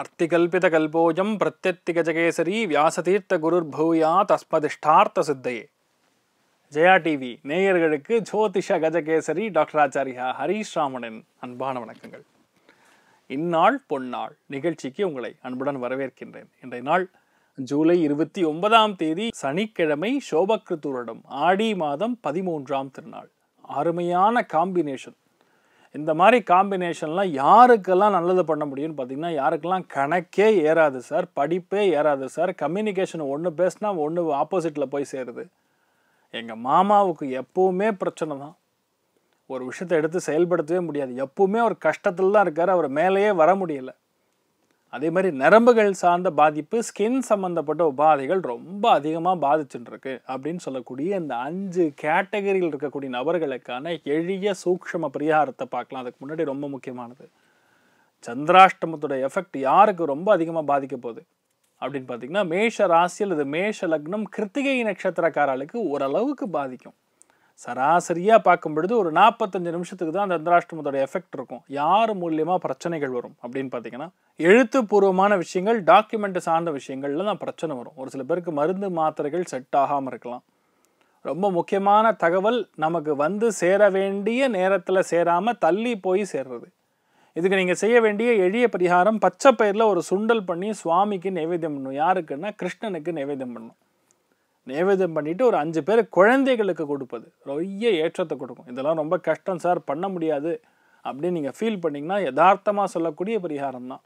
பிரத்யத்திக ஜகேசரி வியாசதீர்த்த குருர் பூயா தஸ்மதிஷ்டார்த்த சித்தையே ஜெயா டிவி நேயர்களுக்கு ஜோதிஷ கஜகேசரி டாக்டர் ஆச்சாரியா ஹரீஷ் ராமனின் அன்பான வணக்கங்கள் இந்நாள் பொன்னாள் நிகழ்ச்சிக்கு உங்களை அன்புடன் வரவேற்கின்றேன் இன்றைய நாள் ஜூலை இருபத்தி ஒன்பதாம் தேதி சனிக்கிழமை சோபக்ருத்தூரிடம் ஆடி மாதம் பதிமூன்றாம் திருநாள் அருமையான காம்பினேஷன் இந்த மாதிரி காம்பினேஷன்லாம் யாருக்கெல்லாம் நல்லது பண்ண முடியும்னு பார்த்தீங்கன்னா யாருக்கெல்லாம் கணக்கே ஏறாது சார் படிப்பே ஏறாது சார் கம்யூனிகேஷன் ஒன்று பேசுனா ஒன்று ஆப்போசிட்டில் போய் சேருது எங்கள் மாமாவுக்கு எப்போவுமே பிரச்சனை தான் ஒரு விஷயத்தை எடுத்து செயல்படுத்தவே முடியாது எப்போவுமே அவர் கஷ்டத்தில் தான் இருக்கார் அவர் மேலேயே வர முடியலை அதே மாதிரி நரம்புகள் சார்ந்த பாதிப்பு ஸ்கின் சம்மந்தப்பட்ட உபாதைகள் ரொம்ப அதிகமாக பாதிச்சுட்டுருக்கு அப்படின்னு சொல்லக்கூடிய இந்த அஞ்சு கேட்டகரியில் இருக்கக்கூடிய நபர்களுக்கான எளிய சூக்ஷம பரிகாரத்தை பார்க்கலாம் அதுக்கு முன்னாடி ரொம்ப முக்கியமானது சந்திராஷ்டமத்தோட எஃபெக்ட் யாருக்கு ரொம்ப அதிகமாக பாதிக்க போகுது அப்படின்னு பார்த்தீங்கன்னா மேஷ ராசியில் இது மேஷ லக்னம் கிருத்திகை நட்சத்திரக்காரர்களுக்கு ஓரளவுக்கு பாதிக்கும் சராசரியாக பார்க்கும் பொழுது ஒரு நாற்பத்தஞ்சு நிமிஷத்துக்கு தான் அந்த அந்தராஷ்டிரமத்தோட எஃபெக்ட் இருக்கும் யார் மூலியமாக பிரச்சனைகள் வரும் அப்படின்னு பார்த்தீங்கன்னா எழுத்துப்பூர்வமான விஷயங்கள் டாக்குமெண்ட் சார்ந்த விஷயங்கள்ல தான் பிரச்சனை வரும் ஒரு சில பேருக்கு மருந்து மாத்திரைகள் செட் ஆகாமல் இருக்கலாம் ரொம்ப முக்கியமான தகவல் நமக்கு வந்து சேர வேண்டிய நேரத்தில் சேராமல் தள்ளி போய் சேர்றது இதுக்கு நீங்கள் செய்ய வேண்டிய எளிய பரிகாரம் பச்சை பயிரில் ஒரு சுண்டல் பண்ணி சுவாமிக்கு நைவேத்தியம் பண்ணணும் யாருக்குன்னா கிருஷ்ணனுக்கு நைவேத்தியம் பண்ணணும் நைவேத்தியம் பண்ணிவிட்டு ஒரு அஞ்சு பேர் குழந்தைகளுக்கு கொடுப்பது ரொய்ய ஏற்றத்தை கொடுக்கும் இதெல்லாம் ரொம்ப கஷ்டம் சார் பண்ண முடியாது அப்படின்னு நீங்கள் ஃபீல் பண்ணிங்கன்னா யதார்த்தமாக சொல்லக்கூடிய பரிகாரம் தான்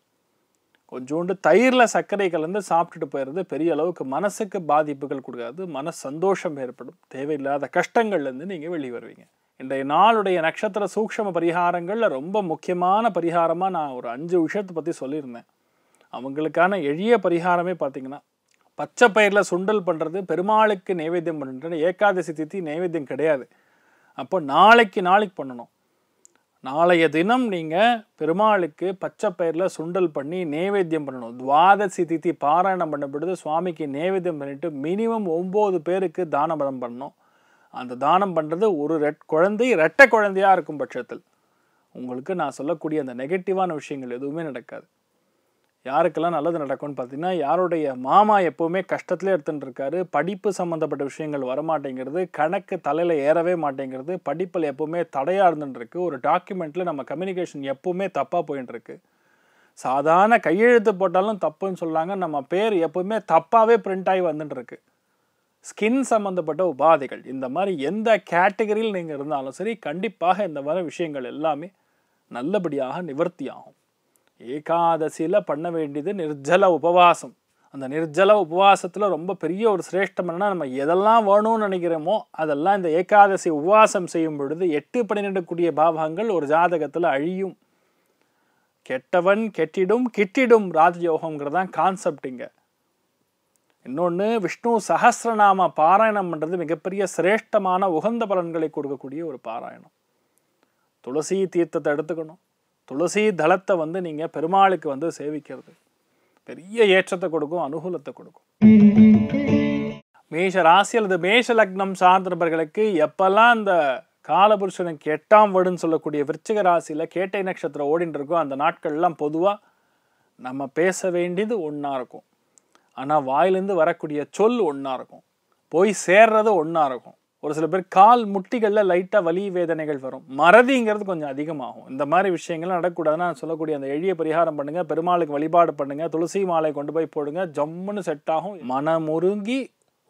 கொஞ்சோண்டு தயிரில் சர்க்கரை கலந்து சாப்பிட்டுட்டு போயிடுறது பெரிய அளவுக்கு மனசுக்கு பாதிப்புகள் கொடுக்காது மன சந்தோஷம் ஏற்படும் தேவையில்லாத கஷ்டங்கள்லேருந்து நீங்கள் வெளியே வருவீங்க இன்றைய நாளுடைய நட்சத்திர சூக்ஷம பரிகாரங்களில் ரொம்ப முக்கியமான பரிகாரமாக நான் ஒரு அஞ்சு விஷயத்தை பற்றி சொல்லியிருந்தேன் அவங்களுக்கான எளிய பரிகாரமே பார்த்திங்கன்னா பச்சை பயிரில் சுண்டல் பண்ணுறது பெருமாளுக்கு நைவேத்தியம் பண்ணுறது ஏகாதசி தித்தி நைவேத்தியம் கிடையாது அப்போ நாளைக்கு நாளைக்கு பண்ணணும் நாளைய தினம் நீங்கள் பெருமாளுக்கு பச்சை பயிரில் சுண்டல் பண்ணி நைவேத்தியம் பண்ணணும் துவாதசி தித்தி பாராயணம் பண்ணப்படுது சுவாமிக்கு நைவேத்தியம் பண்ணிவிட்டு மினிமம் ஒம்பது பேருக்கு தானபதம் பண்ணணும் அந்த தானம் பண்ணுறது ஒரு ரெட் குழந்தை ரெட்டை குழந்தையாக இருக்கும் பட்சத்தில் உங்களுக்கு நான் சொல்லக்கூடிய அந்த நெகட்டிவான விஷயங்கள் எதுவுமே நடக்காது யாருக்கெல்லாம் நல்லது நடக்கும்னு பார்த்தீங்கன்னா யாருடைய மாமா எப்போவுமே கஷ்டத்துலேயே எடுத்துகிட்டு இருக்காரு படிப்பு சம்மந்தப்பட்ட விஷயங்கள் வரமாட்டேங்கிறது கணக்கு தலையில் ஏறவே மாட்டேங்கிறது படிப்பில் எப்போவுமே தடையாக இருந்துட்டுருக்கு ஒரு டாக்குமெண்ட்டில் நம்ம கம்யூனிகேஷன் எப்போவுமே தப்பாக போயின்ட்டுருக்கு சாதாரண கையெழுத்து போட்டாலும் தப்புன்னு சொல்லாங்க நம்ம பேர் எப்போவுமே தப்பாகவே பிரிண்ட் ஆகி வந்துட்டுருக்கு ஸ்கின் சம்மந்தப்பட்ட உபாதைகள் இந்த மாதிரி எந்த கேட்டகரியில் நீங்கள் இருந்தாலும் சரி கண்டிப்பாக இந்த மாதிரி விஷயங்கள் எல்லாமே நல்லபடியாக நிவர்த்தி ஆகும் ஏகாதசியில் பண்ண வேண்டியது நிர்ஜல உபவாசம் அந்த நிர்ஜல உபவாசத்தில் ரொம்ப பெரிய ஒரு சிரேஷ்டம் என்னன்னா நம்ம எதெல்லாம் வேணும்னு நினைக்கிறோமோ அதெல்லாம் இந்த ஏகாதசி உபவாசம் செய்யும் பொழுது எட்டு பன்னிரெண்டு கூடிய பாவங்கள் ஒரு ஜாதகத்தில் அழியும் கெட்டவன் கெட்டிடும் கிட்டிடும் ராஜயோகங்கிறது தான் கான்செப்டிங்க இன்னொன்று விஷ்ணு சஹசிரநாம பாராயணம் பண்ணுறது மிகப்பெரிய சிரேஷ்டமான உகந்த பலன்களை கொடுக்கக்கூடிய ஒரு பாராயணம் துளசி தீர்த்தத்தை எடுத்துக்கணும் துளசி தளத்தை வந்து நீங்கள் பெருமாளுக்கு வந்து சேவிக்கிறது பெரிய ஏற்றத்தை கொடுக்கும் அனுகூலத்தை கொடுக்கும் மேஷ ராசி அல்லது மேஷ லக்னம் சார்ந்தவர்களுக்கு எப்பெல்லாம் அந்த காலபுருஷனுக்கு எட்டாம் வடுன்னு சொல்லக்கூடிய விருச்சிக ராசியில் கேட்டை நட்சத்திரம் ஓடின்னு இருக்கும் அந்த நாட்கள்லாம் பொதுவாக நம்ம பேச வேண்டியது ஒன்றா இருக்கும் ஆனால் வாயிலேருந்து வரக்கூடிய சொல் ஒன்றா இருக்கும் போய் சேர்றது ஒன்றா இருக்கும் ஒரு சில பேர் கால் முட்டிகளில் லைட்டாக வலி வேதனைகள் வரும் மறதிங்கிறது கொஞ்சம் அதிகமாகும் இந்த மாதிரி விஷயங்கள்லாம் நடக்கூடாதுன்னு நான் சொல்லக்கூடிய அந்த எளிய பரிகாரம் பண்ணுங்கள் பெருமாளுக்கு வழிபாடு பண்ணுங்கள் துளசி மாலை கொண்டு போய் போடுங்க ஜம்முன்னு செட் ஆகும் மனமுருங்கி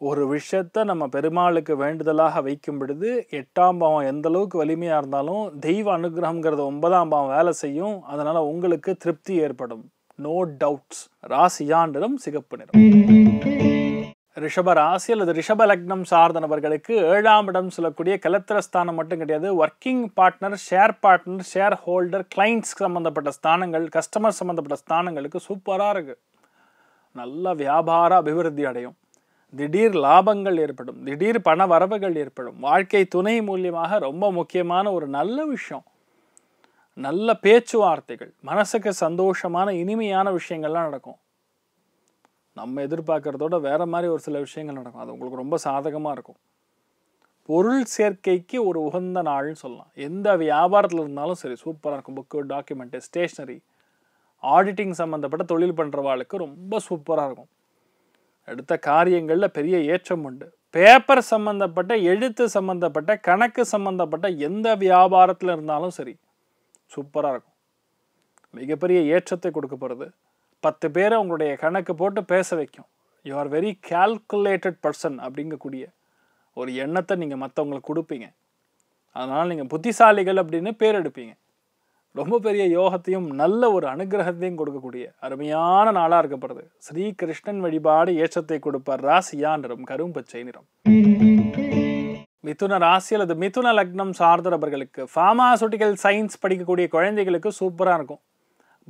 ஒரு விஷயத்தை நம்ம பெருமாளுக்கு வேண்டுதலாக வைக்கும் பொழுது எட்டாம் பாவம் எந்த அளவுக்கு வலிமையாக இருந்தாலும் தெய்வ அனுகிரகங்கிறது ஒன்பதாம் பாவம் வேலை செய்யும் அதனால் உங்களுக்கு திருப்தி ஏற்படும் நோ டவுட்ஸ் ராசியாண்டிடம் சிகப்பு நிறம் ரிஷப ராசி அல்லது ரிஷப லக்னம் சார்ந்த நபர்களுக்கு ஏழாம் இடம் சொல்லக்கூடிய கலத்திர ஸ்தானம் மட்டும் கிடையாது working partner share partner share holder clients சம்மந்தப்பட்ட ஸ்தானங்கள் கஸ்டமர் சம்மந்தப்பட்ட ஸ்தானங்களுக்கு சூப்பராக இருக்குது நல்ல வியாபார அபிவிருத்தி அடையும் திடீர் லாபங்கள் ஏற்படும் திடீர் பண வரவுகள் ஏற்படும் வாழ்க்கை துணை மூலியமாக ரொம்ப முக்கியமான ஒரு நல்ல விஷயம் நல்ல பேச்சுவார்த்தைகள் மனசுக்கு சந்தோஷமான இனிமையான விஷயங்கள்லாம் நடக்கும் நம்ம எதிர்பார்க்குறதோட வேறு மாதிரி ஒரு சில விஷயங்கள் நடக்கும் அது உங்களுக்கு ரொம்ப சாதகமாக இருக்கும் பொருள் சேர்க்கைக்கு ஒரு உகந்த நாள்னு சொல்லலாம் எந்த வியாபாரத்தில் இருந்தாலும் சரி சூப்பராக இருக்கும் புக்கு டாக்குமெண்ட்டு ஸ்டேஷ்னரி ஆடிட்டிங் சம்மந்தப்பட்ட தொழில் பண்ணுறவாளுக்கு ரொம்ப சூப்பராக இருக்கும் எடுத்த காரியங்களில் பெரிய ஏற்றம் உண்டு பேப்பர் சம்மந்தப்பட்ட எழுத்து சம்மந்தப்பட்ட கணக்கு சம்மந்தப்பட்ட எந்த வியாபாரத்தில் இருந்தாலும் சரி சூப்பராக இருக்கும் மிகப்பெரிய ஏற்றத்தை கொடுக்க போகிறது பத்து பேரை உங்களுடைய கணக்கு போட்டு பேச வைக்கும் you are very calculated person அப்படிங்கக்கூடிய ஒரு எண்ணத்தை நீங்கள் மற்றவங்களுக்கு கொடுப்பீங்க அதனால் நீங்கள் புத்திசாலிகள் அப்படின்னு பேர் எடுப்பீங்க ரொம்ப பெரிய யோகத்தையும் நல்ல ஒரு அனுகிரகத்தையும் கொடுக்கக்கூடிய அருமையான நாளாக இருக்கப்படுது ஸ்ரீ கிருஷ்ணன் வழிபாடு ஏற்றத்தை கொடுப்பார் ராசியா நிறம் கரும்பச்சை நிறம் மிதுன ராசி அல்லது மிதுன லக்னம் சார்ந்தவர்களுக்கு ஃபார்மாசூட்டிக்கல் சயின்ஸ் படிக்கக்கூடிய குழந்தைகளுக்கு சூப்பராக இருக்கும்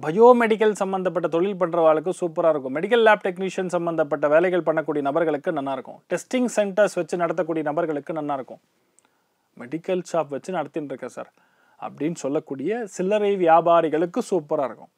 பயோமெடிக்கல் சம்மந்தப்பட்ட தொழில் பண்ணுறவாளுக்கு சூப்பராக இருக்கும் மெடிக்கல் லேப் டெக்னீஷியன் சம்மந்தப்பட்ட வேலைகள் பண்ணக்கூடிய நபர்களுக்கு நல்லாயிருக்கும் டெஸ்டிங் சென்டர்ஸ் வச்சு நடத்தக்கூடிய நபர்களுக்கு நல்லாயிருக்கும் மெடிக்கல் ஷாப் வச்சு நடத்தின்னு இருக்கேன் சார் அப்படின்னு சொல்லக்கூடிய சில்லறை வியாபாரிகளுக்கு சூப்பராக இருக்கும்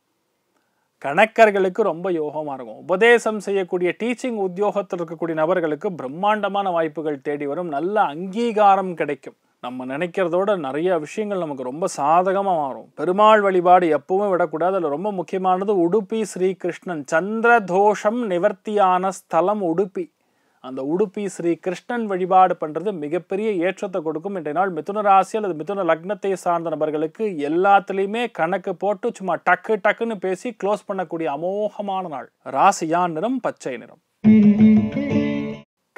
கணக்கர்களுக்கு ரொம்ப யோகமாக இருக்கும் உபதேசம் செய்யக்கூடிய டீச்சிங் உத்தியோகத்தில் இருக்கக்கூடிய நபர்களுக்கு பிரம்மாண்டமான வாய்ப்புகள் தேடி வரும் நல்ல அங்கீகாரம் கிடைக்கும் நம்ம நினைக்கிறதோட நிறைய விஷயங்கள் நமக்கு ரொம்ப சாதகமாக மாறும் பெருமாள் வழிபாடு எப்பவும் விடக்கூடாது அதில் ரொம்ப முக்கியமானது உடுப்பி ஸ்ரீகிருஷ்ணன் சந்திர தோஷம் நிவர்த்தியான ஸ்தலம் உடுப்பி அந்த உடுப்பி ஸ்ரீ கிருஷ்ணன் வழிபாடு பண்ணுறது மிகப்பெரிய ஏற்றத்தை கொடுக்கும் இன்றைய நாள் மிதுன ராசி அல்லது மிதுன லக்னத்தை சார்ந்த நபர்களுக்கு எல்லாத்துலேயுமே கணக்கு போட்டு சும்மா டக்கு டக்குன்னு பேசி க்ளோஸ் பண்ணக்கூடிய அமோகமான நாள் ராசியான் நிறம் பச்சை நிறம்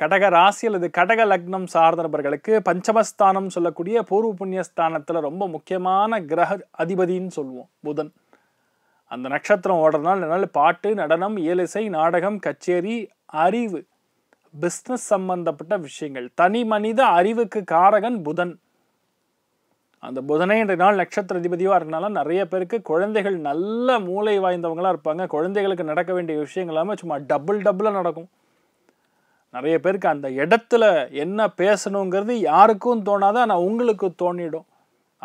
கடக ராசி அல்லது கடக லக்னம் நபர்களுக்கு பஞ்சமஸ்தானம் சொல்லக்கூடிய பூர்வ புண்ணியஸ்தானத்தில் ரொம்ப முக்கியமான கிரக அதிபதின்னு சொல்லுவோம் புதன் அந்த நட்சத்திரம் ஓடுறதுனால என்னால் பாட்டு நடனம் இயலிசை நாடகம் கச்சேரி அறிவு பிஸ்னஸ் சம்பந்தப்பட்ட விஷயங்கள் தனி மனித அறிவுக்கு காரகன் புதன் அந்த புதனே இன்றைய நாள் நட்சத்திர அதிபதியாக இருந்தாலும் நிறைய பேருக்கு குழந்தைகள் நல்ல மூளை வாய்ந்தவங்களாக இருப்பாங்க குழந்தைகளுக்கு நடக்க வேண்டிய விஷயங்கள் சும்மா டபுள் டபுளாக நடக்கும் நிறைய பேருக்கு அந்த இடத்துல என்ன பேசணுங்கிறது யாருக்கும் தோணாத ஆனால் உங்களுக்கு தோணிடும்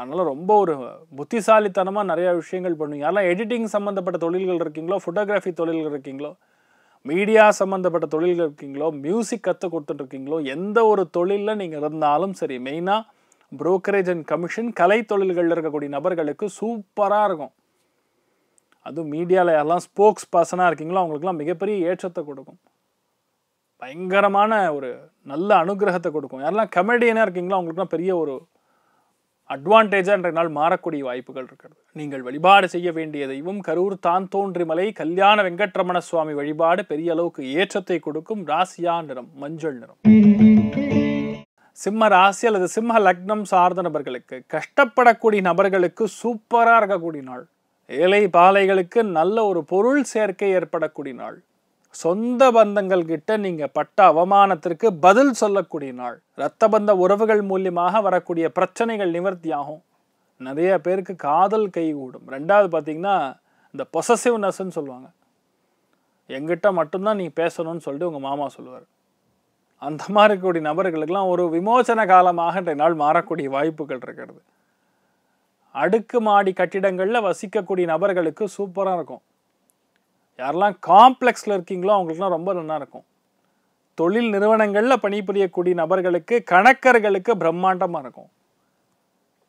அதனால் ரொம்ப ஒரு புத்திசாலித்தனமாக நிறையா விஷயங்கள் பண்ணுவீங்க அதெல்லாம் எடிட்டிங் சம்மந்தப்பட்ட தொழில்கள் இருக்கீங்களோ ஃபோட்டோகிராஃபி தொழில்கள் இருக்கீங்களோ மீடியா சம்மந்தப்பட்ட தொழில்கள் இருக்கீங்களோ மியூசிக் கற்றுக் கொடுத்துட்ருக்கீங்களோ எந்த ஒரு தொழிலில் நீங்கள் இருந்தாலும் சரி மெயினாக புரோக்கரேஜ் அண்ட் கமிஷன் கலை தொழில்களில் இருக்கக்கூடிய நபர்களுக்கு சூப்பராக இருக்கும் அதுவும் மீடியாவில் யாரெல்லாம் ஸ்போக்ஸ் பர்சனாக இருக்கீங்களோ அவங்களுக்குலாம் மிகப்பெரிய ஏற்றத்தை கொடுக்கும் பயங்கரமான ஒரு நல்ல அனுகிரகத்தை கொடுக்கும் யாரெல்லாம் கமெடியனாக இருக்கீங்களோ அவங்களுக்குலாம் பெரிய ஒரு அட்வான்டேஜாக இன்றைய நாள் மாறக்கூடிய வாய்ப்புகள் இருக்கிறது நீங்கள் வழிபாடு செய்ய வேண்டிய தெய்வம் கரூர் தான் தோன்றிமலை கல்யாண வெங்கட்ரமண சுவாமி வழிபாடு பெரிய அளவுக்கு ஏற்றத்தை கொடுக்கும் ராசியா நிறம் மஞ்சள் நிறம் சிம்ம ராசி அல்லது சிம்ம லக்னம் சார்ந்த நபர்களுக்கு கஷ்டப்படக்கூடிய நபர்களுக்கு சூப்பராக இருக்கக்கூடிய நாள் ஏழை பாலைகளுக்கு நல்ல ஒரு பொருள் சேர்க்கை ஏற்படக்கூடிய நாள் சொந்த பந்தங்கள் கிட்ட நீங்க பட்ட அவமானத்திற்கு பதில் சொல்லக்கூடிய நாள் இரத்த பந்த உறவுகள் மூலியமாக வரக்கூடிய பிரச்சனைகள் நிவர்த்தி ஆகும் நிறைய பேருக்கு காதல் கைகூடும் ரெண்டாவது பார்த்தீங்கன்னா இந்த பொசசிவ்னஸ்ன்னு சொல்லுவாங்க எங்கிட்ட மட்டும்தான் நீ பேசணும்னு சொல்லிட்டு உங்கள் மாமா சொல்லுவார் அந்த மாதிரி இருக்கக்கூடிய நபர்களுக்கெல்லாம் ஒரு விமோசன காலமாக இன்றைய நாள் மாறக்கூடிய வாய்ப்புகள் இருக்கிறது அடுக்கு மாடி கட்டிடங்களில் வசிக்கக்கூடிய நபர்களுக்கு சூப்பராக இருக்கும் யாரெல்லாம் காம்ப்ளெக்ஸில் இருக்கீங்களோ அவங்களுக்குலாம் ரொம்ப நல்லா இருக்கும் தொழில் நிறுவனங்களில் பணிபுரியக்கூடிய நபர்களுக்கு கணக்கர்களுக்கு பிரம்மாண்டமாக இருக்கும்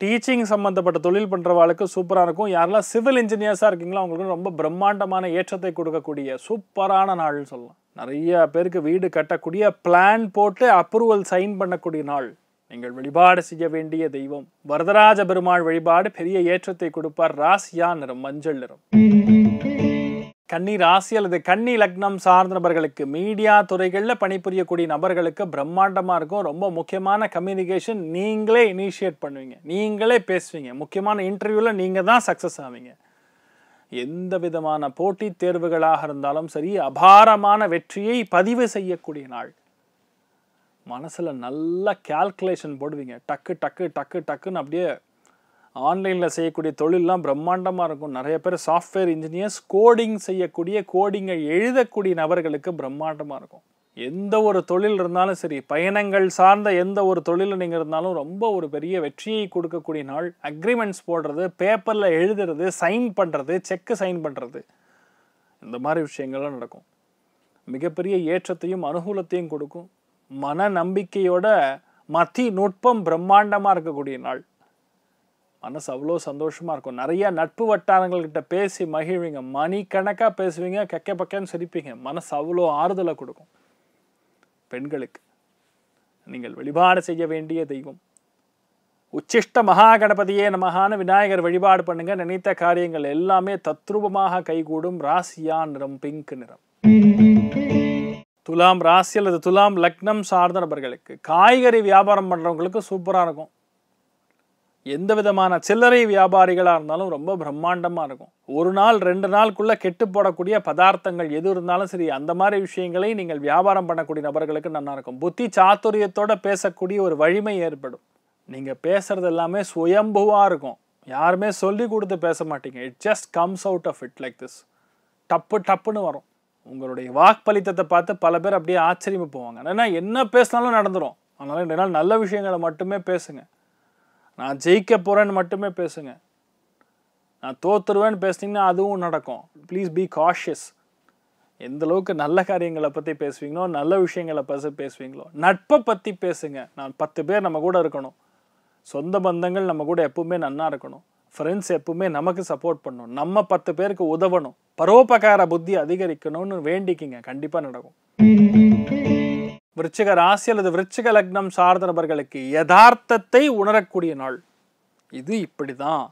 டீச்சிங் சம்மந்தப்பட்ட தொழில் பண்ணுறவாளுக்கு சூப்பராக இருக்கும் யாரெல்லாம் சிவில் இன்ஜினியர்ஸாக இருக்கீங்களோ அவங்களுக்கு ரொம்ப பிரம்மாண்டமான ஏற்றத்தை கொடுக்கக்கூடிய சூப்பரான நாள்னு சொல்லலாம் நிறைய பேருக்கு வீடு கட்டக்கூடிய பிளான் போட்டு அப்ரூவல் சைன் பண்ணக்கூடிய நாள் நீங்கள் வழிபாடு செய்ய வேண்டிய தெய்வம் வரதராஜ பெருமாள் வழிபாடு பெரிய ஏற்றத்தை கொடுப்பார் ராசியா நிறம் மஞ்சள் நிறம் கன்னி ராசி அல்லது கன்னி லக்னம் சார்ந்த நபர்களுக்கு மீடியா துறைகளில் பணிபுரியக்கூடிய நபர்களுக்கு பிரம்மாண்டமாக இருக்கும் ரொம்ப முக்கியமான கம்யூனிகேஷன் நீங்களே இனிஷியேட் பண்ணுவீங்க நீங்களே பேசுவீங்க முக்கியமான இன்டர்வியூவில் நீங்கள் தான் சக்ஸஸ் ஆவீங்க எந்த விதமான போட்டித் தேர்வுகளாக இருந்தாலும் சரி அபாரமான வெற்றியை பதிவு செய்யக்கூடிய நாள் மனசில் நல்லா கேல்குலேஷன் போடுவீங்க டக்கு டக்கு டக்கு டக்குன்னு அப்படியே ஆன்லைனில் செய்யக்கூடிய தொழிலெலாம் பிரம்மாண்டமாக இருக்கும் நிறைய பேர் சாஃப்ட்வேர் இன்ஜினியர்ஸ் கோடிங் செய்யக்கூடிய கோடிங்கை எழுதக்கூடிய நபர்களுக்கு பிரம்மாண்டமாக இருக்கும் எந்த ஒரு தொழில் இருந்தாலும் சரி பயணங்கள் சார்ந்த எந்த ஒரு தொழில் நீங்கள் இருந்தாலும் ரொம்ப ஒரு பெரிய வெற்றியை கொடுக்கக்கூடிய நாள் அக்ரிமெண்ட்ஸ் போடுறது பேப்பரில் எழுதுறது சைன் பண்ணுறது செக்கு சைன் பண்ணுறது இந்த மாதிரி விஷயங்கள்லாம் நடக்கும் மிகப்பெரிய ஏற்றத்தையும் அனுகூலத்தையும் கொடுக்கும் மன நம்பிக்கையோட மத்தி நுட்பம் பிரம்மாண்டமாக இருக்கக்கூடிய நாள் மனசு அவ்வளோ சந்தோஷமாக இருக்கும் நிறையா நட்பு வட்டாரங்கள்கிட்ட பேசி மகிழ்வீங்க மணி கணக்காக பேசுவீங்க கெக்க பக்கன்னு சிரிப்பீங்க மனசு அவ்வளோ ஆறுதலை கொடுக்கும் பெண்களுக்கு நீங்கள் வழிபாடு செய்ய வேண்டிய தெய்வம் உச்சிஷ்ட மகா கணபதியே நமகான விநாயகர் வழிபாடு பண்ணுங்க நினைத்த காரியங்கள் எல்லாமே தத்ரூபமாக கைகூடும் ராசியா நிறம் பிங்க் நிறம் துலாம் ராசி அல்லது துலாம் லக்னம் சார்ந்த நபர்களுக்கு காய்கறி வியாபாரம் பண்ணுறவங்களுக்கு சூப்பராக இருக்கும் எந்த விதமான சில்லறை வியாபாரிகளாக இருந்தாலும் ரொம்ப பிரம்மாண்டமாக இருக்கும் ஒரு நாள் ரெண்டு நாளுக்குள்ளே கெட்டு போடக்கூடிய பதார்த்தங்கள் எது இருந்தாலும் சரி அந்த மாதிரி விஷயங்களை நீங்கள் வியாபாரம் பண்ணக்கூடிய நபர்களுக்கு நல்லாயிருக்கும் இருக்கும் புத்தி சாத்துரியத்தோட பேசக்கூடிய ஒரு வழிமை ஏற்படும் நீங்கள் பேசுகிறது எல்லாமே சுயம்புவாக இருக்கும் யாருமே சொல்லி கொடுத்து பேச மாட்டீங்க it just comes out of it like this டப்பு டப்புன்னு வரும் உங்களுடைய வாக்பலித்தத்தை பார்த்து பல பேர் அப்படியே ஆச்சரியமாக போவாங்க ஏன்னா என்ன பேசினாலும் நடந்துடும் அதனால் ரெண்டு நாள் நல்ல விஷயங்களை மட்டுமே பேசுங்கள் நான் ஜெயிக்க போகிறேன்னு மட்டுமே பேசுங்க நான் தோத்துருவேன்னு பேசுனீங்கன்னா அதுவும் நடக்கும் ப்ளீஸ் பி காஷியஸ் எந்த அளவுக்கு நல்ல காரியங்களை பற்றி பேசுவீங்களோ நல்ல விஷயங்களை பற்றி பேசுவீங்களோ நட்பை பற்றி பேசுங்க நான் பத்து பேர் நம்ம கூட இருக்கணும் சொந்த பந்தங்கள் நம்ம கூட எப்பவுமே நன்னாக இருக்கணும் ஃப்ரெண்ட்ஸ் எப்பவுமே நமக்கு சப்போர்ட் பண்ணணும் நம்ம பத்து பேருக்கு உதவணும் பரோபகார புத்தி அதிகரிக்கணும்னு வேண்டிக்கிங்க கண்டிப்பாக நடக்கும் விருச்சிக ராசி அல்லது விருச்சிக லக்னம் சார்ந்த நபர்களுக்கு யதார்த்தத்தை உணரக்கூடிய நாள் இது இப்படி தான்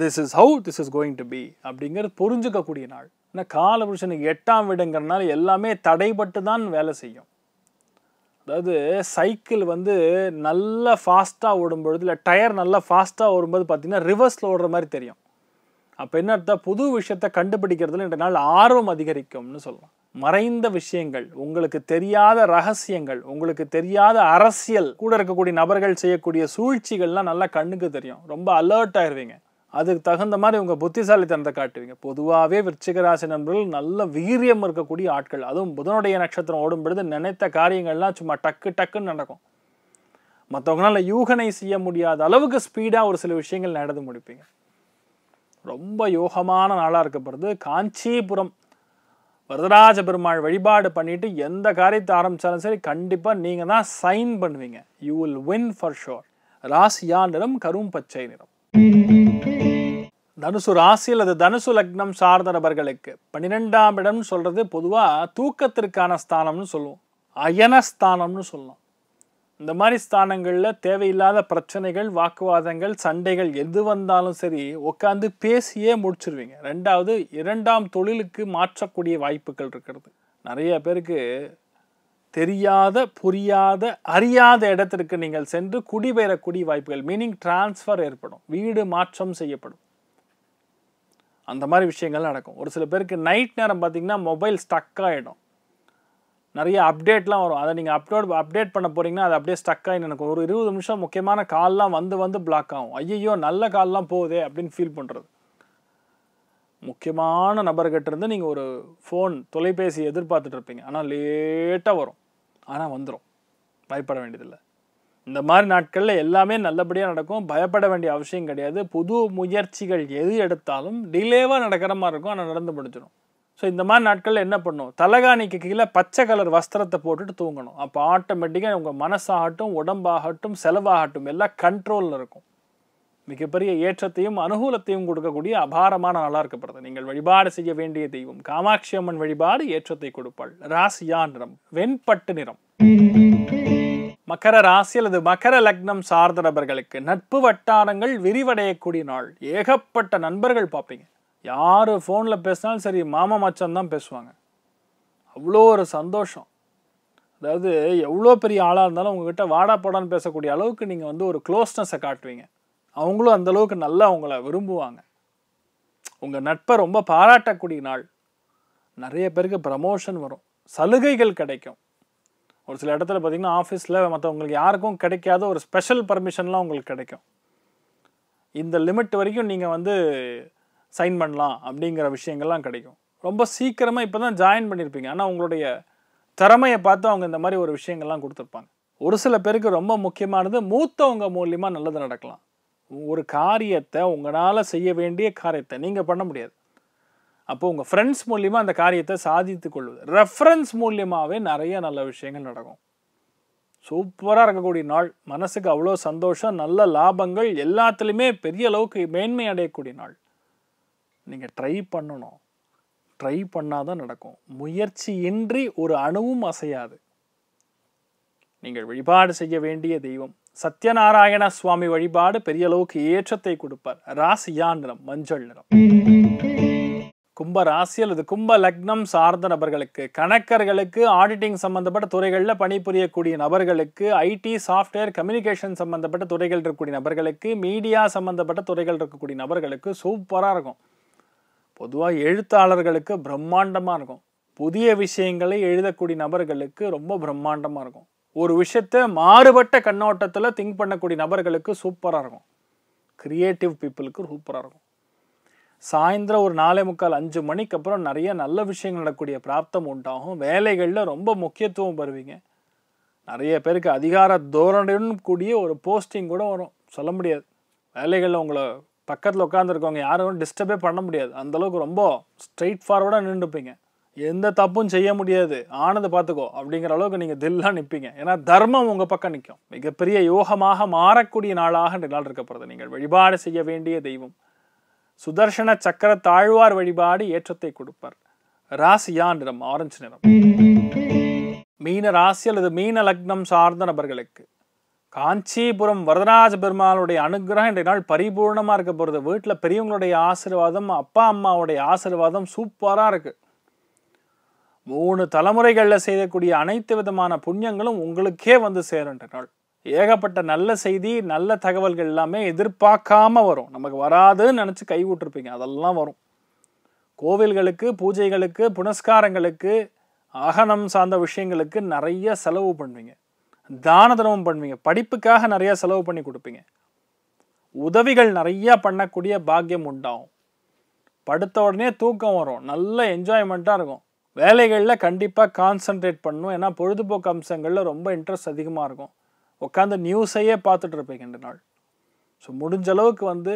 this is how this is going to be அப்படிங்கிறது புரிஞ்சுக்கக்கூடிய நாள் ஏன்னா கால புருஷனுக்கு எட்டாம் வீடுங்கிறனால எல்லாமே தடைபட்டு தான் வேலை செய்யும் அதாவது சைக்கிள் வந்து நல்லா ஃபாஸ்ட்டாக ஓடும்பொழுது இல்லை டயர் நல்லா ஃபாஸ்ட்டாக ஓடும்போது பார்த்தீங்கன்னா ரிவர்ஸில் ஓடுற மாதிரி தெரியும் அப்போ என்ன புது விஷயத்தை கண்டுபிடிக்கிறதுல இந்த நாள் ஆர்வம் அதிகரிக்கும்னு சொல்லலாம் மறைந்த விஷயங்கள் உங்களுக்கு தெரியாத ரகசியங்கள் உங்களுக்கு தெரியாத அரசியல் கூட இருக்கக்கூடிய நபர்கள் செய்யக்கூடிய சூழ்ச்சிகள்லாம் நல்லா கண்ணுக்கு தெரியும் ரொம்ப அலர்ட் ஆயிடுவீங்க அதுக்கு தகுந்த மாதிரி உங்கள் புத்திசாலித்தனத்தை காட்டுவீங்க பொதுவாகவே விருச்சிகராசி நண்பர்கள் நல்ல வீரியம் இருக்கக்கூடிய ஆட்கள் அதுவும் புதனுடைய நட்சத்திரம் ஓடும் பொழுது நினைத்த காரியங்கள்லாம் சும்மா டக்கு டக்குன்னு நடக்கும் மற்றவங்களால யூகனை செய்ய முடியாத அளவுக்கு ஸ்பீடாக ஒரு சில விஷயங்கள் நடந்து முடிப்பீங்க ரொம்ப யோகமான நாளாக இருக்கப்படுறது காஞ்சிபுரம் வரதராஜ பெருமாள் வழிபாடு பண்ணிட்டு எந்த காரியத்தை ஆரம்பித்தாலும் சரி கண்டிப்பாக நீங்கள் தான் சைன் பண்ணுவீங்க you will win for sure ராசியா நிறம் கரும் பச்சை நிறம் தனுசு ராசி அல்லது தனுசு லக்னம் சார்ந்த நபர்களுக்கு பன்னிரெண்டாம் இடம்னு சொல்கிறது பொதுவாக தூக்கத்திற்கான ஸ்தானம்னு சொல்லுவோம் அயனஸ்தானம்னு சொல்லலாம் இந்த மாதிரி ஸ்தானங்களில் தேவையில்லாத பிரச்சனைகள் வாக்குவாதங்கள் சண்டைகள் எது வந்தாலும் சரி உட்காந்து பேசியே முடிச்சிருவீங்க ரெண்டாவது இரண்டாம் தொழிலுக்கு மாற்றக்கூடிய வாய்ப்புகள் இருக்கிறது நிறைய பேருக்கு தெரியாத புரியாத அறியாத இடத்திற்கு நீங்கள் சென்று குடிபெயரக்கூடிய வாய்ப்புகள் மீனிங் டிரான்ஸ்ஃபர் ஏற்படும் வீடு மாற்றம் செய்யப்படும் அந்த மாதிரி விஷயங்கள் நடக்கும் ஒரு சில பேருக்கு நைட் நேரம் பார்த்திங்கன்னா மொபைல் ஸ்டக் ஆகிடும் நிறைய அப்டேட்லாம் வரும் அதை நீங்கள் அப்டோட் அப்டேட் பண்ண போகிறீங்கன்னா அது அப்படியே ஸ்டக் ஆகி எனக்கு ஒரு இருபது நிமிஷம் முக்கியமான கால்லாம் வந்து வந்து பிளாக் ஆகும் ஐயோ நல்ல கால்லாம் போகுதே அப்படின்னு ஃபீல் பண்ணுறது முக்கியமான நபர்கிட்ட இருந்து நீங்கள் ஒரு ஃபோன் தொலைபேசி எதிர்பார்த்துட்டு இருப்பீங்க ஆனால் லேட்டாக வரும் ஆனால் வந்துடும் பயப்பட வேண்டியதில்லை இந்த மாதிரி நாட்களில் எல்லாமே நல்லபடியாக நடக்கும் பயப்பட வேண்டிய அவசியம் கிடையாது புது முயற்சிகள் எது எடுத்தாலும் டிலேவாக நடக்கிற மாதிரி இருக்கும் ஆனால் நடந்து முடிச்சிடும் ஸோ இந்த மாதிரி நாட்களில் என்ன பண்ணும் தலைகாணிக்கு கீழே பச்சை கலர் வஸ்திரத்தை போட்டுட்டு தூங்கணும் அப்போ ஆட்டோமேட்டிக்காக உங்கள் மனசாகட்டும் உடம்பாகட்டும் செலவாகட்டும் எல்லாம் கண்ட்ரோலில் இருக்கும் மிகப்பெரிய ஏற்றத்தையும் அனுகூலத்தையும் கொடுக்கக்கூடிய அபாரமான நாளாக இருக்கப்படுது நீங்கள் வழிபாடு செய்ய வேண்டிய தெய்வம் காமாட்சி அம்மன் வழிபாடு ஏற்றத்தை கொடுப்பாள் ராசியா நிறம் வெண்பட்டு நிறம் மகர ராசி அல்லது மகர லக்னம் சார்ந்த நபர்களுக்கு நட்பு வட்டாரங்கள் விரிவடையக்கூடிய நாள் ஏகப்பட்ட நண்பர்கள் பார்ப்பீங்க யார் ஃபோனில் பேசினாலும் சரி மாமா மச்சான் தான் பேசுவாங்க அவ்வளோ ஒரு சந்தோஷம் அதாவது எவ்வளோ பெரிய ஆளாக இருந்தாலும் உங்ககிட்ட வாடா போடான்னு பேசக்கூடிய அளவுக்கு நீங்கள் வந்து ஒரு க்ளோஸ்னஸை காட்டுவீங்க அவங்களும் அந்தளவுக்கு நல்லா அவங்கள விரும்புவாங்க உங்கள் நட்பை ரொம்ப பாராட்டக்கூடிய நாள் நிறைய பேருக்கு ப்ரமோஷன் வரும் சலுகைகள் கிடைக்கும் ஒரு சில இடத்துல பார்த்திங்கன்னா ஆஃபீஸில் மற்றவங்களுக்கு யாருக்கும் கிடைக்காத ஒரு ஸ்பெஷல் பர்மிஷன்லாம் உங்களுக்கு கிடைக்கும் இந்த லிமிட் வரைக்கும் நீங்கள் வந்து சைன் பண்ணலாம் அப்படிங்கிற விஷயங்கள்லாம் கிடைக்கும் ரொம்ப சீக்கிரமாக இப்போ தான் ஜாயின் பண்ணியிருப்பீங்க ஆனால் உங்களுடைய திறமையை பார்த்து அவங்க இந்த மாதிரி ஒரு விஷயங்கள்லாம் கொடுத்துருப்பாங்க ஒரு சில பேருக்கு ரொம்ப முக்கியமானது மூத்தவங்க மூலியமாக நல்லது நடக்கலாம் ஒரு காரியத்தை உங்களால் செய்ய வேண்டிய காரியத்தை நீங்கள் பண்ண முடியாது அப்போது உங்கள் ஃப்ரெண்ட்ஸ் மூலியமாக அந்த காரியத்தை சாதித்து கொள்வது ரெஃபரன்ஸ் மூலியமாகவே நிறைய நல்ல விஷயங்கள் நடக்கும் சூப்பராக இருக்கக்கூடிய நாள் மனசுக்கு அவ்வளோ சந்தோஷம் நல்ல லாபங்கள் எல்லாத்துலேயுமே பெரிய அளவுக்கு மேன்மை அடையக்கூடிய நாள் நீங்கள் ட்ரை பண்ணணும் ட்ரை பண்ணால் நடக்கும் முயற்சியின்றி ஒரு அணுவும் அசையாது நீங்கள் வழிபாடு செய்ய வேண்டிய தெய்வம் சத்யநாராயண சுவாமி வழிபாடு பெரிய அளவுக்கு ஏற்றத்தை கொடுப்பார் ராசி நிறம் மஞ்சள் நிறம் கும்ப ராசி அல்லது கும்ப லக்னம் சார்ந்த நபர்களுக்கு கணக்கர்களுக்கு ஆடிட்டிங் சம்பந்தப்பட்ட துறைகளில் பணிபுரியக்கூடிய நபர்களுக்கு ஐடி சாஃப்ட்வேர் கம்யூனிகேஷன் சம்பந்தப்பட்ட துறைகள் இருக்கக்கூடிய நபர்களுக்கு மீடியா சம்பந்தப்பட்ட துறைகள் இருக்கக்கூடிய நபர்களுக்கு சூப்பராக இருக்கும் பொதுவாக எழுத்தாளர்களுக்கு பிரம்மாண்டமாக இருக்கும் புதிய விஷயங்களை எழுதக்கூடிய நபர்களுக்கு ரொம்ப பிரம்மாண்டமாக இருக்கும் ஒரு விஷயத்தை மாறுபட்ட கண்ணோட்டத்தில் திங்க் பண்ணக்கூடிய நபர்களுக்கு சூப்பராக இருக்கும் க்ரியேட்டிவ் பீப்புளுக்கு சூப்பராக இருக்கும் சாயந்தரம் ஒரு நாலே முக்கால் அஞ்சு மணிக்கு அப்புறம் நிறைய நல்ல விஷயங்கள் நடக்கூடிய பிராப்தம் உண்டாகும் வேலைகளில் ரொம்ப முக்கியத்துவம் பெறுவீங்க நிறைய பேருக்கு அதிகார தோரணையுடன் கூடிய ஒரு போஸ்டிங் கூட வரும் சொல்ல முடியாது வேலைகளில் உங்களை பக்கத்தில் உட்காந்துருக்கவங்க யாரும் டிஸ்டர்பே பண்ண முடியாது அந்தளவுக்கு ரொம்ப ஸ்ட்ரெயிட் ஃபார்வர்டாக நின்றுப்பீங்க எந்த தப்பும் செய்ய முடியாது ஆனது பார்த்துக்கோ அப்படிங்கிற அளவுக்கு நீங்கள் தில்லாக நிற்பீங்க ஏன்னா தர்மம் உங்கள் பக்கம் நிற்கும் மிகப்பெரிய யோகமாக மாறக்கூடிய நாளாக இந்த நாள் இருக்கப்படுறது நீங்கள் வழிபாடு செய்ய வேண்டிய தெய்வம் சுதர்சன சக்கர தாழ்வார் வழிபாடு ஏற்றத்தை கொடுப்பார் ராசியா நிறம் ஆரஞ்சு நிறம் மீன ராசி அல்லது மீன லக்னம் சார்ந்த நபர்களுக்கு காஞ்சிபுரம் வரதராஜ பெருமாளுடைய அனுகிரகம் இன்றைய நாள் பரிபூர்ணமாக இருக்க போகிறது வீட்டில் பெரியவங்களுடைய ஆசீர்வாதம் அப்பா அம்மாவுடைய ஆசிர்வாதம் சூப்பராக இருக்குது மூணு தலைமுறைகளில் செய்யக்கூடிய அனைத்து விதமான புண்ணியங்களும் உங்களுக்கே வந்து சேரும் நாள் ஏகப்பட்ட நல்ல செய்தி நல்ல தகவல்கள் எல்லாமே எதிர்பார்க்காம வரும் நமக்கு வராதுன்னு நினச்சி கை விட்டுருப்பீங்க அதெல்லாம் வரும் கோவில்களுக்கு பூஜைகளுக்கு புனஸ்காரங்களுக்கு அகனம் சார்ந்த விஷயங்களுக்கு நிறைய செலவு பண்ணுவீங்க தான தர்மம் பண்ணுவீங்க படிப்புக்காக நிறையா செலவு பண்ணி கொடுப்பீங்க உதவிகள் நிறையா பண்ணக்கூடிய பாக்கியம் உண்டாகும் படுத்த உடனே தூக்கம் வரும் நல்ல என்ஜாய்மெண்ட்டாக இருக்கும் வேலைகளில் கண்டிப்பாக கான்சன்ட்ரேட் பண்ணணும் ஏன்னா பொழுதுபோக்கு அம்சங்களில் ரொம்ப இன்ட்ரெஸ்ட் அதிகமாக இருக்கும் உட்காந்து நியூஸையே பார்த்துட்டு இருப்பேன் ரெண்டு நாள் ஸோ முடிஞ்ச அளவுக்கு வந்து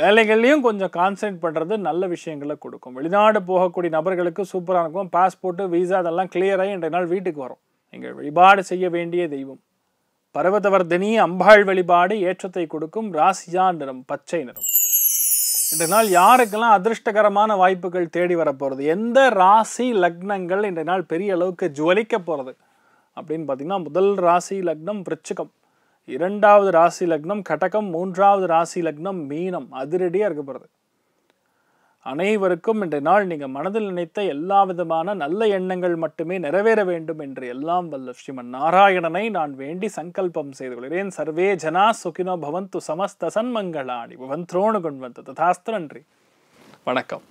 வேலைகள்லையும் கொஞ்சம் கான்சன்ட்ரேட் பண்ணுறது நல்ல விஷயங்களை கொடுக்கும் வெளிநாடு போகக்கூடிய நபர்களுக்கு சூப்பராக இருக்கும் பாஸ்போர்ட்டு வீசா அதெல்லாம் கிளியராகி இன்றைய நாள் வீட்டுக்கு வரும் நீங்கள் வழிபாடு செய்ய வேண்டிய தெய்வம் பர்வதவர்தனி அம்பாள் வழிபாடு ஏற்றத்தை கொடுக்கும் ராசியா நிறம் பச்சை நிறம் இன்ற நாள் யாருக்கெல்லாம் அதிர்ஷ்டகரமான வாய்ப்புகள் தேடி வரப்போகிறது எந்த ராசி லக்னங்கள் இன்றைய நாள் பெரிய அளவுக்கு ஜுவலிக்க போகிறது அப்படின்னு பார்த்தீங்கன்னா முதல் ராசி லக்னம் விருச்சிகம் இரண்டாவது ராசி லக்னம் கடகம் மூன்றாவது ராசி லக்னம் மீனம் அதிரடியாக இருக்க போகிறது அனைவருக்கும் இன்றைய நாள் நீங்கள் மனதில் நினைத்த எல்லா விதமான நல்ல எண்ணங்கள் மட்டுமே நிறைவேற வேண்டும் என்று எல்லாம் வல்ல ஸ்ரீமன் நாராயணனை நான் வேண்டி சங்கல்பம் செய்து கொள்கிறேன் சர்வே ஜனா சுகினோ பவந்து சமஸ்த சன்மங்களாணி பவன் துரோணு கொண்டு வந்தது ததாஸ்து நன்றி வணக்கம்